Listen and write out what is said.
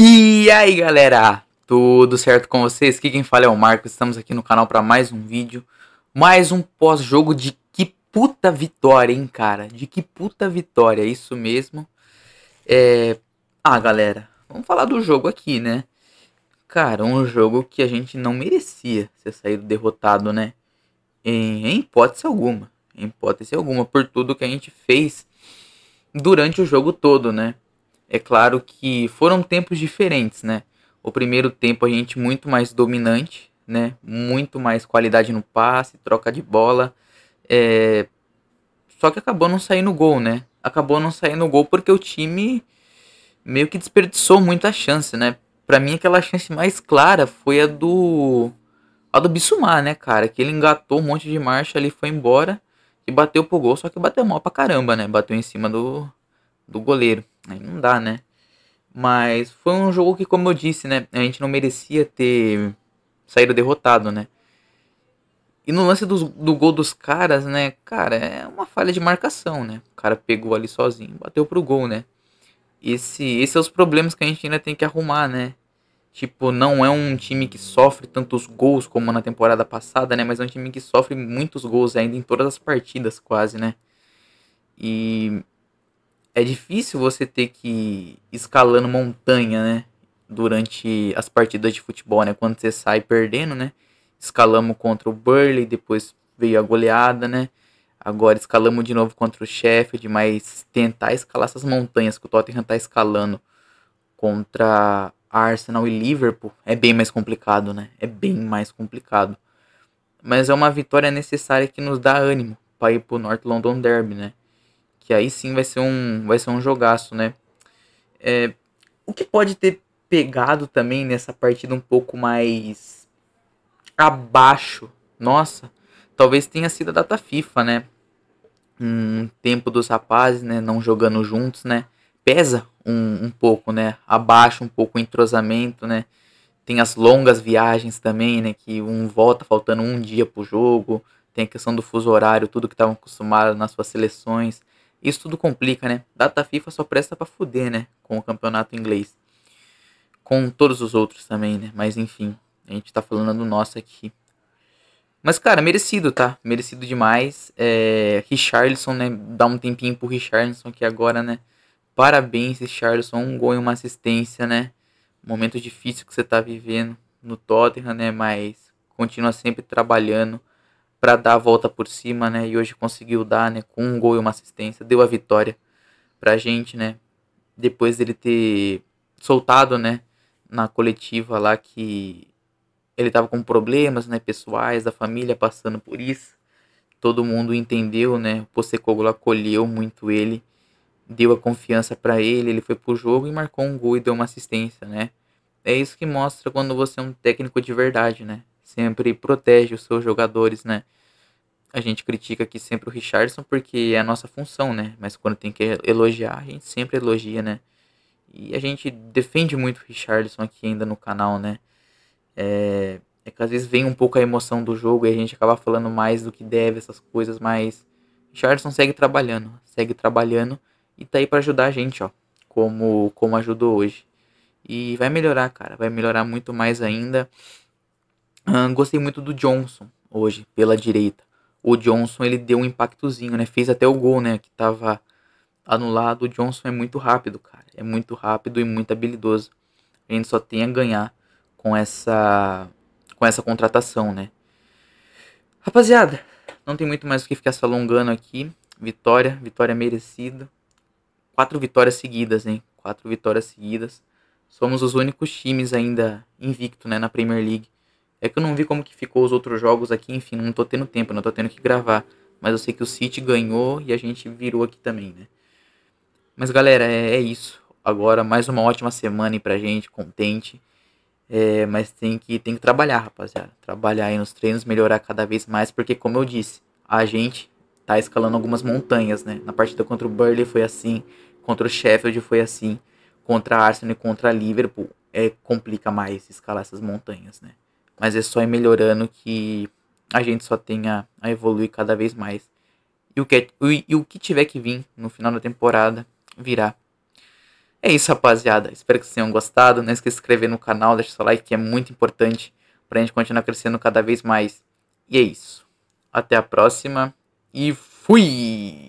E aí galera, tudo certo com vocês? Aqui quem fala é o Marco, estamos aqui no canal para mais um vídeo, mais um pós-jogo de que puta vitória, hein cara, de que puta vitória, é isso mesmo. É... Ah galera, vamos falar do jogo aqui, né? Cara, um jogo que a gente não merecia ser saído derrotado, né? Em, em hipótese alguma, em hipótese alguma, por tudo que a gente fez durante o jogo todo, né? É claro que foram tempos diferentes, né? O primeiro tempo a gente muito mais dominante, né? Muito mais qualidade no passe, troca de bola. É... Só que acabou não saindo gol, né? Acabou não saindo gol porque o time meio que desperdiçou muita chance, né? Pra mim aquela chance mais clara foi a do. A do Bissumar, né, cara? Que ele engatou um monte de marcha ali, foi embora e bateu pro gol, só que bateu mal pra caramba, né? Bateu em cima do, do goleiro. Aí não dá, né? Mas foi um jogo que, como eu disse, né? A gente não merecia ter saído derrotado, né? E no lance do, do gol dos caras, né? Cara, é uma falha de marcação, né? O cara pegou ali sozinho, bateu pro gol, né? Esse, esses são é os problemas que a gente ainda tem que arrumar, né? Tipo, não é um time que sofre tantos gols como na temporada passada, né? Mas é um time que sofre muitos gols ainda em todas as partidas, quase, né? E é difícil você ter que ir escalando montanha, né? Durante as partidas de futebol, né? Quando você sai perdendo, né? Escalamos contra o Burley, depois veio a goleada, né? Agora escalamos de novo contra o Sheffield, mas tentar escalar essas montanhas que o Tottenham tá escalando contra Arsenal e Liverpool é bem mais complicado, né? É bem mais complicado. Mas é uma vitória necessária que nos dá ânimo para ir pro North London Derby, né? que aí sim vai ser um, vai ser um jogaço, né? É, o que pode ter pegado também nessa partida um pouco mais abaixo, nossa, talvez tenha sido a data FIFA, né? Um tempo dos rapazes, né? Não jogando juntos, né? Pesa um, um pouco, né? Abaixa um pouco o entrosamento, né? Tem as longas viagens também, né? Que um volta faltando um dia pro jogo. Tem a questão do fuso horário, tudo que estavam acostumados nas suas seleções. Isso tudo complica, né? Data FIFA só presta para fuder, né? Com o campeonato inglês. Com todos os outros também, né? Mas enfim, a gente tá falando do nosso aqui. Mas, cara, merecido, tá? Merecido demais. É... Richarlison, né? Dá um tempinho pro Richarlison aqui agora, né? Parabéns, Richarlison. Um gol e uma assistência, né? Momento difícil que você tá vivendo no Tottenham, né? Mas continua sempre trabalhando para dar a volta por cima, né? E hoje conseguiu dar, né? Com um gol e uma assistência, deu a vitória para a gente, né? Depois dele ter soltado, né? Na coletiva lá que ele tava com problemas, né? Pessoais, da família passando por isso. Todo mundo entendeu, né? O Postecoglou acolheu muito ele, deu a confiança para ele, ele foi pro jogo e marcou um gol e deu uma assistência, né? É isso que mostra quando você é um técnico de verdade, né? sempre protege os seus jogadores, né? A gente critica aqui sempre o Richardson porque é a nossa função, né? Mas quando tem que elogiar, a gente sempre elogia, né? E a gente defende muito o Richardson aqui ainda no canal, né? É, é que às vezes vem um pouco a emoção do jogo e a gente acaba falando mais do que deve, essas coisas, mas Richardson segue trabalhando, segue trabalhando e tá aí para ajudar a gente, ó, como como ajudou hoje. E vai melhorar, cara, vai melhorar muito mais ainda gostei muito do Johnson hoje, pela direita. O Johnson, ele deu um impactozinho, né? Fez até o gol, né? Que tava anulado. O Johnson é muito rápido, cara. É muito rápido e muito habilidoso. A gente só tem a ganhar com essa, com essa contratação, né? Rapaziada, não tem muito mais o que ficar se alongando aqui. Vitória, vitória merecida. Quatro vitórias seguidas, hein? Quatro vitórias seguidas. Somos os únicos times ainda invicto, né, na Premier League. É que eu não vi como que ficou os outros jogos aqui, enfim, não tô tendo tempo, não tô tendo que gravar. Mas eu sei que o City ganhou e a gente virou aqui também, né? Mas galera, é, é isso. Agora mais uma ótima semana aí pra gente, contente. É, mas tem que, tem que trabalhar, rapaziada. Trabalhar aí nos treinos, melhorar cada vez mais, porque como eu disse, a gente tá escalando algumas montanhas, né? Na partida contra o Burley foi assim, contra o Sheffield foi assim, contra a Arsenal e contra a Liverpool é complica mais escalar essas montanhas, né? mas é só ir melhorando que a gente só tenha a evoluir cada vez mais. E o que, é, e o que tiver que vir no final da temporada virá. É isso, rapaziada. Espero que vocês tenham gostado. Não esqueça de se inscrever no canal, deixa seu like que é muito importante pra gente continuar crescendo cada vez mais. E é isso. Até a próxima e fui!